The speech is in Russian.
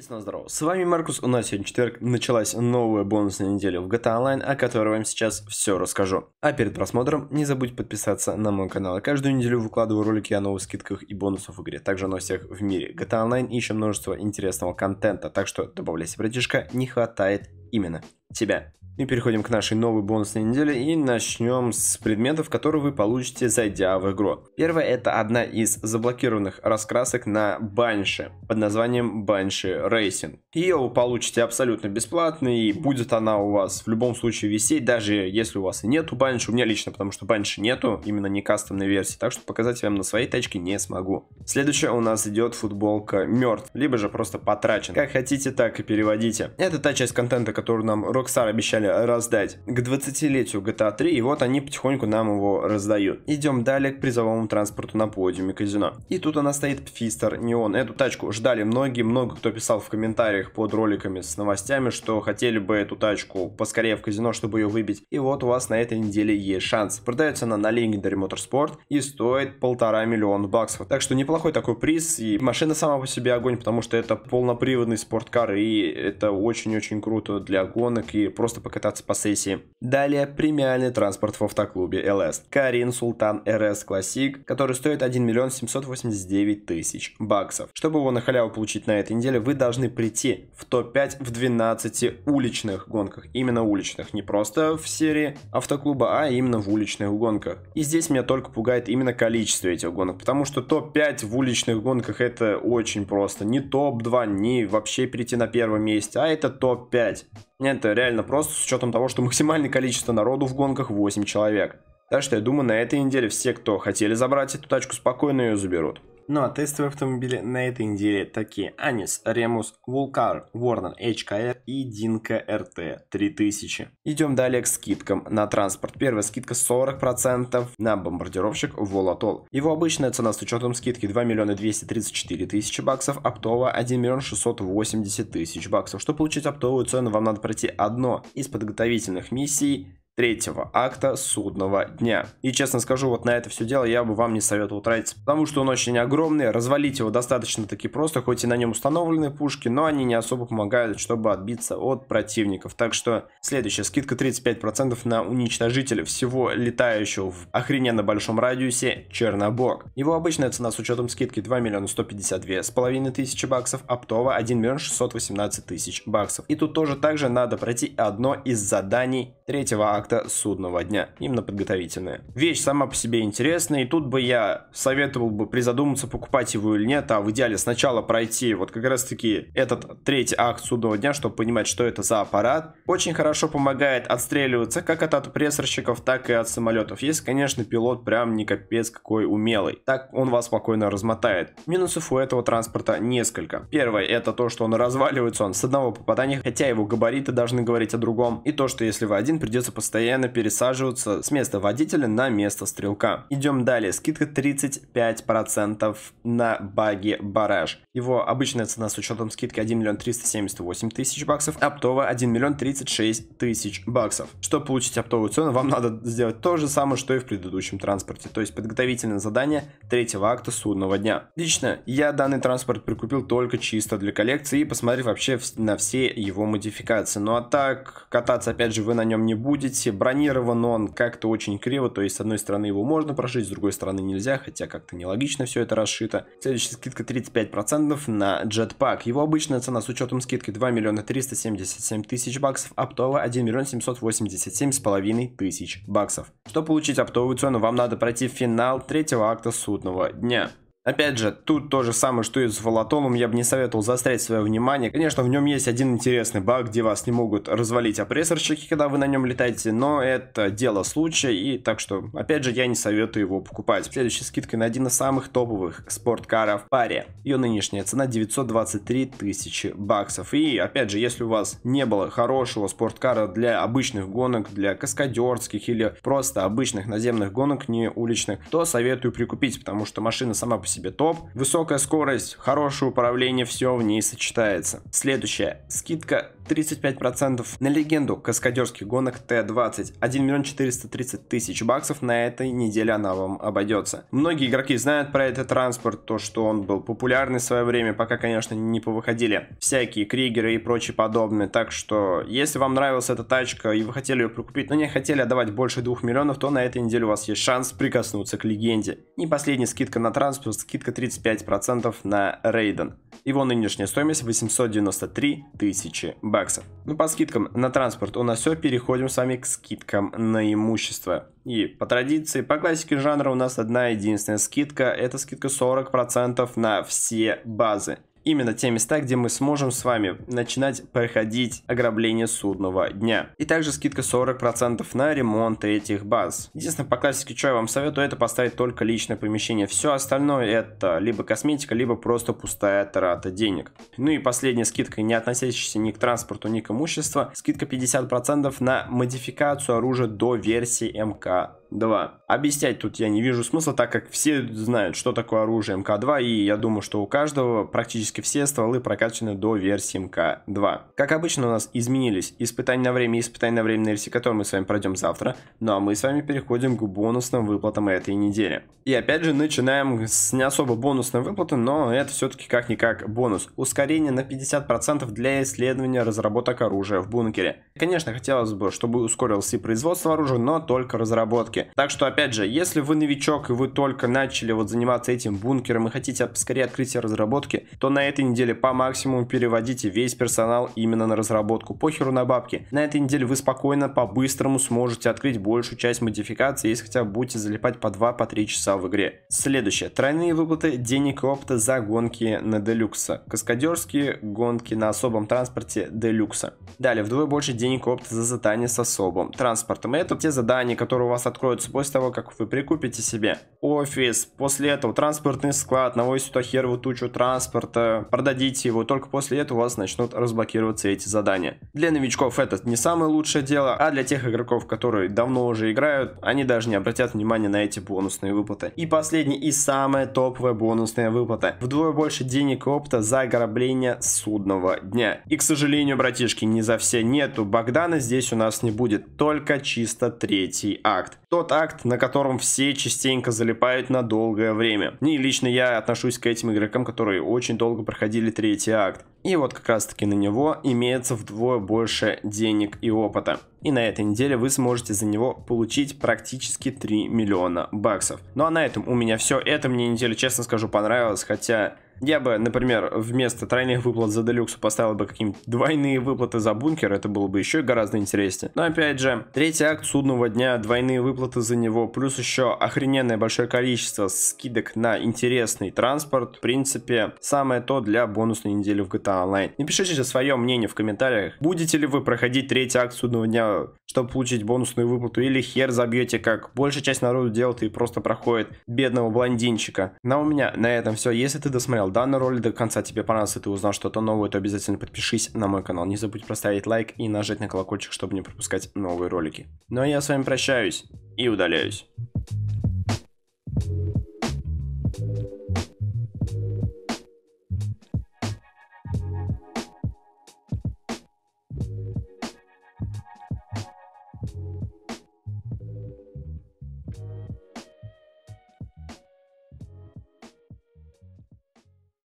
Снова здорово. С вами Маркус. У нас сегодня четверг. Началась новая бонусная неделя в GTA Online, о которой вам сейчас все расскажу. А перед просмотром не забудь подписаться на мой канал. Я каждую неделю выкладываю ролики о новых скидках и бонусах в игре, также о новостях в мире. GTA Online и еще множество интересного контента, так что добавляйся, братишка, не хватает именно тебя. И переходим к нашей новой бонусной неделе и начнем с предметов, которые вы получите, зайдя в игру. Первое это одна из заблокированных раскрасок на Банше под названием Банши Рейсинг. Ее вы получите абсолютно бесплатно и будет она у вас в любом случае висеть, даже если у вас и нету Банши, у меня лично, потому что Банши нету, именно не кастомной версии, так что показать вам на своей тачке не смогу. Следующее у нас идет футболка мертв, либо же просто потрачен. Как хотите, так и переводите. Это та часть контента, которую нам Rockstar обещали обещали раздать к 20-летию GTA 3, и вот они потихоньку нам его раздают. Идем далее к призовому транспорту на подиуме казино. И тут она стоит Пфистер Неон. Эту тачку ждали многие, много кто писал в комментариях под роликами с новостями, что хотели бы эту тачку поскорее в казино, чтобы ее выбить. И вот у вас на этой неделе есть шанс. Продается она на Legendary Motorsport и стоит полтора миллиона баксов. Так что неплохой такой приз, и машина сама по себе огонь, потому что это полноприводный спорткар, и это очень-очень круто для гонок и просто показать покататься по сессии. Далее премиальный транспорт в автоклубе LS. Карин Султан RS Classic, который стоит 1 миллион 789 тысяч баксов. Чтобы его на халяву получить на этой неделе, вы должны прийти в топ-5 в 12 уличных гонках. Именно уличных, не просто в серии автоклуба, а именно в уличных гонках. И здесь меня только пугает именно количество этих гонок, потому что топ-5 в уличных гонках это очень просто. Не топ-2, не вообще прийти на первое место, а это топ-5. Нет, это реально просто с учетом того, что максимальное количество народу в гонках 8 человек. Так что я думаю, на этой неделе все, кто хотели забрать эту тачку, спокойно ее заберут. Ну а тестовые автомобили на этой неделе такие Anis, Remus, Vulcar, Warner HKR и Динка RT 3000. Идем далее к скидкам на транспорт. Первая скидка 40% на бомбардировщик Volatol. Его обычная цена с учетом скидки 2 миллиона 234 тысячи баксов, а оптовая 1 миллион 680 тысяч баксов. Чтобы получить оптовую цену, вам надо пройти одно из подготовительных миссий третьего акта судного дня. И честно скажу, вот на это все дело я бы вам не советовал тратить, потому что он очень огромный, развалить его достаточно таки просто, хоть и на нем установлены пушки, но они не особо помогают, чтобы отбиться от противников. Так что следующая скидка 35% на уничтожителя всего летающего в охрененно большом радиусе Чернобог. Его обычная цена с учетом скидки 2 миллиона 152 с половиной тысячи баксов, а оптово 1 миллион 618 тысяч баксов. И тут тоже также надо пройти одно из заданий третьего акта акта судного дня, именно подготовительная. Вещь сама по себе интересная, и тут бы я советовал бы призадуматься, покупать его или нет, а в идеале сначала пройти вот как раз-таки этот третий акт судного дня, чтобы понимать, что это за аппарат. Очень хорошо помогает отстреливаться как от отпрессорщиков, так и от самолетов. Если, конечно, пилот прям не капец какой умелый. Так он вас спокойно размотает. Минусов у этого транспорта несколько. Первое, это то, что он разваливается он с одного попадания, хотя его габариты должны говорить о другом. И то, что если вы один, придется постоянно постоянно пересаживаются с места водителя на место стрелка. Идем далее. Скидка 35% на баги Бараж. Его обычная цена с учетом скидки 1 миллион 378 тысяч баксов, оптовая 1 миллион 36 тысяч баксов. Чтобы получить оптовую цену, вам надо сделать то же самое, что и в предыдущем транспорте, то есть подготовительное задание третьего акта судного дня. Лично я данный транспорт прикупил только чисто для коллекции и посмотрев вообще на все его модификации. Ну а так, кататься опять же вы на нем не будете, видите, бронирован он как-то очень криво, то есть с одной стороны его можно прошить, с другой стороны нельзя, хотя как-то нелогично все это расшито. Следующая скидка 35% на Jetpack. Его обычная цена с учетом скидки 2 миллиона 377 тысяч баксов, а оптовая 1 миллион 787 с половиной тысяч баксов. Чтобы получить оптовую цену, вам надо пройти финал третьего акта судного дня. Опять же, тут то же самое, что и с Волатомом, я бы не советовал заострять свое внимание. Конечно, в нем есть один интересный баг, где вас не могут развалить опрессорщики, когда вы на нем летаете, но это дело случая, и так что, опять же, я не советую его покупать. Следующей скидкой на один из самых топовых спорткаров в паре. Ее нынешняя цена 923 тысячи баксов. И, опять же, если у вас не было хорошего спорткара для обычных гонок, для каскадерских или просто обычных наземных гонок, не уличных, то советую прикупить, потому что машина сама по себе топ. Высокая скорость, хорошее управление, все в ней сочетается. Следующая скидка 35% на легенду каскадерских гонок Т-20. 1 миллион 430 тысяч баксов на этой неделе она вам обойдется. Многие игроки знают про этот транспорт, то что он был популярный в свое время, пока, конечно, не повыходили всякие кригеры и прочие подобные. Так что, если вам нравилась эта тачка и вы хотели ее прикупить, но не хотели отдавать а больше 2 миллионов, то на этой неделе у вас есть шанс прикоснуться к легенде. И последняя скидка на транспорт скидка 35% на Raiden. Его нынешняя стоимость 893 тысячи баксов. Ну, по скидкам на транспорт у нас все, переходим с вами к скидкам на имущество. И по традиции, по классике жанра у нас одна единственная скидка, это скидка 40% на все базы. Именно те места, где мы сможем с вами начинать проходить ограбление судного дня. И также скидка 40% на ремонт этих баз. Единственное, по классике, что я вам советую, это поставить только личное помещение. Все остальное это либо косметика, либо просто пустая трата денег. Ну и последняя скидка, не относящаяся ни к транспорту, ни к имуществу, скидка 50% на модификацию оружия до версии МК 2. Объяснять тут я не вижу смысла, так как все знают, что такое оружие МК-2, и я думаю, что у каждого практически все стволы прокачаны до версии МК-2. Как обычно у нас изменились испытания на время и испытания на время на версии, которые мы с вами пройдем завтра, ну а мы с вами переходим к бонусным выплатам этой недели. И опять же начинаем с не особо бонусной выплаты, но это все-таки как-никак бонус. Ускорение на 50% для исследования разработок оружия в бункере. Конечно, хотелось бы, чтобы ускорился и производство оружия, но только разработки. Так что, опять же, если вы новичок и вы только начали вот заниматься этим бункером и хотите скорее открыть все разработки, то на этой неделе по максимуму переводите весь персонал именно на разработку. Похеру на бабки. На этой неделе вы спокойно, по-быстрому сможете открыть большую часть модификации, если хотя бы будете залипать по 2-3 по часа в игре. Следующее. Тройные выплаты денег и опыта за гонки на Делюкса. Каскадерские гонки на особом транспорте Делюкса. Далее, вдвое больше денег и опыта за задание с особым транспортом. это те задания, которые у вас откроют закроются после того, как вы прикупите себе офис, после этого транспортный склад, навозите сюда херву тучу транспорта, продадите его, только после этого у вас начнут разблокироваться эти задания. Для новичков это не самое лучшее дело, а для тех игроков, которые давно уже играют, они даже не обратят внимания на эти бонусные выплаты. И последний и самая топовая бонусная выплата. Вдвое больше денег и опыта за ограбление судного дня. И, к сожалению, братишки, не за все нету. Богдана здесь у нас не будет, только чисто третий акт. То тот акт, на котором все частенько залипают на долгое время. И лично я отношусь к этим игрокам, которые очень долго проходили третий акт. И вот как раз таки на него имеется вдвое больше денег и опыта. И на этой неделе вы сможете за него получить практически 3 миллиона баксов. Ну а на этом у меня все. Это мне неделя, честно скажу, понравилось. Хотя я бы, например, вместо тройных выплат за Делюксу поставил бы какие-нибудь двойные выплаты за бункер, это было бы еще гораздо интереснее. Но опять же, третий акт судного дня, двойные выплаты за него, плюс еще охрененное большое количество скидок на интересный транспорт, в принципе, самое то для бонусной недели в GTA Online. Напишите свое мнение в комментариях, будете ли вы проходить третий акт судного дня, чтобы получить бонусную выплату, или хер забьете, как большая часть народу делает и просто проходит бедного блондинчика. Но ну, у меня на этом все, если ты досмотрел посмотрел данный ролик до конца, тебе понравился, ты узнал что-то новое, то обязательно подпишись на мой канал. Не забудь поставить лайк и нажать на колокольчик, чтобы не пропускать новые ролики. Ну а я с вами прощаюсь и удаляюсь.